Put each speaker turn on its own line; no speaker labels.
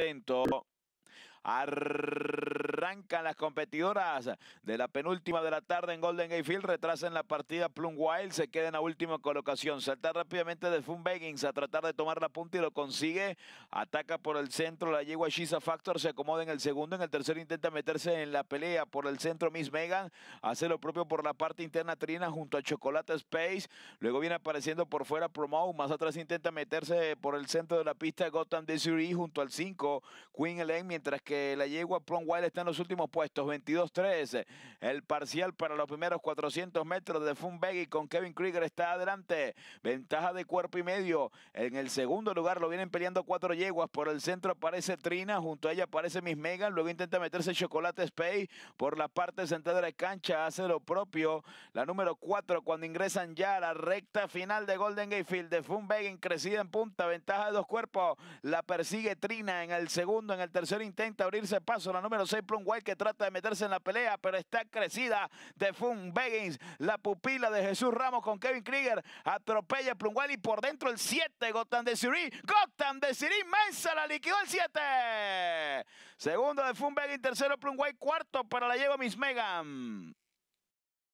attento. Arr- Arrancan las competidoras de la penúltima de la tarde en Golden Gate Field. Retrasan la partida Plum Wild. Se queda en la última colocación. Salta rápidamente de Fun Beggins a tratar de tomar la punta y lo consigue. Ataca por el centro. La yegua Shiza Factor se acomoda en el segundo. En el tercero intenta meterse en la pelea por el centro Miss Megan. Hace lo propio por la parte interna Trina junto a Chocolate Space. Luego viene apareciendo por fuera Promo. Más atrás intenta meterse por el centro de la pista Gotham Desiree junto al 5 Queen Elaine. Mientras que la yegua Plum Wild está en los últimos puestos, 22-3. El parcial para los primeros 400 metros de y con Kevin Krieger está adelante. Ventaja de cuerpo y medio. En el segundo lugar lo vienen peleando cuatro yeguas. Por el centro aparece Trina, junto a ella aparece Miss Megan. Luego intenta meterse Chocolate Space. Por la parte central de la cancha hace lo propio. La número 4 cuando ingresan ya a la recta final de Golden Gate Field de Funbegui crecida en punta. Ventaja de dos cuerpos. La persigue Trina en el segundo. En el tercero intenta abrirse paso. La número 6 que trata de meterse en la pelea, pero está crecida de Fun Beggins. La pupila de Jesús Ramos con Kevin Krieger atropella a White y por dentro el 7. Gotan de Siri. Gotan de Siri Mensa la liquidó el 7. Segundo de Fun Beggins, tercero White, cuarto para la Diego Miss Megan.